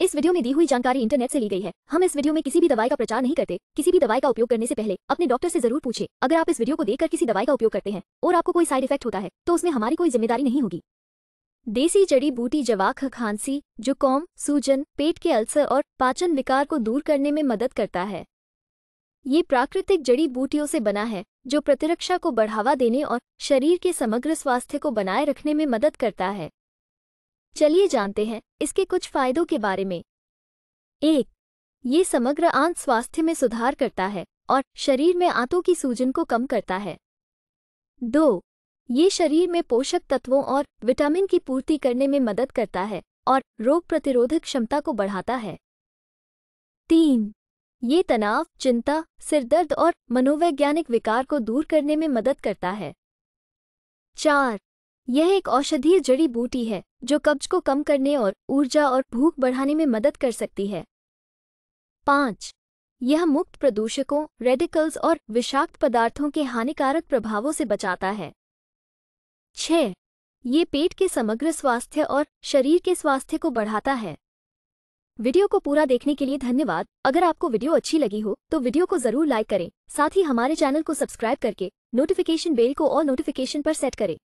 इस वीडियो में दी हुई जानकारी इंटरनेट से ली गई है हम इस वीडियो में किसी भी दवाई का प्रचार नहीं करते किसी भी दवाई का उपयोग करने से पहले अपने डॉक्टर से जरूर पूछे अगर आप इस वीडियो को देखकर किसी दवाई का उपयोग करते हैं और आपको कोई साइड इफेक्ट होता है तो उसमें हमारी कोई जिम्मेदारी नहीं होगी देसी जड़ी बूटी जवाख खांसी जुकाम सूजन पेट के अल्सर और पाचन विकार को दूर करने में मदद करता है ये प्राकृतिक जड़ी बूटियों से बना है जो प्रतिरक्षा को बढ़ावा देने और शरीर के समग्र स्वास्थ्य को बनाए रखने में मदद करता है चलिए जानते हैं इसके कुछ फायदों के बारे में एक ये समग्र आंत स्वास्थ्य में सुधार करता है और शरीर में आंतों की सूजन को कम करता है दो ये शरीर में पोषक तत्वों और विटामिन की पूर्ति करने में मदद करता है और रोग प्रतिरोधक क्षमता को बढ़ाता है तीन ये तनाव चिंता सिरदर्द और मनोवैज्ञानिक विकार को दूर करने में मदद करता है चार यह एक औषधीय जड़ी बूटी है जो कब्ज को कम करने और ऊर्जा और भूख बढ़ाने में मदद कर सकती है पाँच यह मुक्त प्रदूषकों रेडिकल्स और विषाक्त पदार्थों के हानिकारक प्रभावों से बचाता है छ ये पेट के समग्र स्वास्थ्य और शरीर के स्वास्थ्य को बढ़ाता है वीडियो को पूरा देखने के लिए धन्यवाद अगर आपको वीडियो अच्छी लगी हो तो वीडियो को जरूर लाइक करें साथ ही हमारे चैनल को सब्सक्राइब करके नोटिफिकेशन बेल को और नोटिफिकेशन पर सेट करें